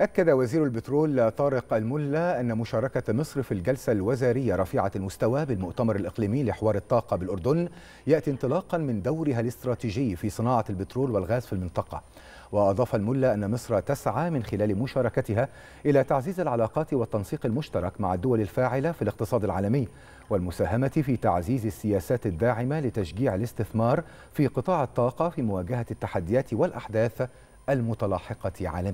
أكد وزير البترول طارق الملا أن مشاركة مصر في الجلسة الوزارية رفيعة المستوى بالمؤتمر الإقليمي لحوار الطاقة بالأردن يأتي انطلاقا من دورها الاستراتيجي في صناعة البترول والغاز في المنطقة وأضاف الملا أن مصر تسعى من خلال مشاركتها إلى تعزيز العلاقات والتنسيق المشترك مع الدول الفاعلة في الاقتصاد العالمي والمساهمة في تعزيز السياسات الداعمة لتشجيع الاستثمار في قطاع الطاقة في مواجهة التحديات والأحداث المتلاحقة عالميا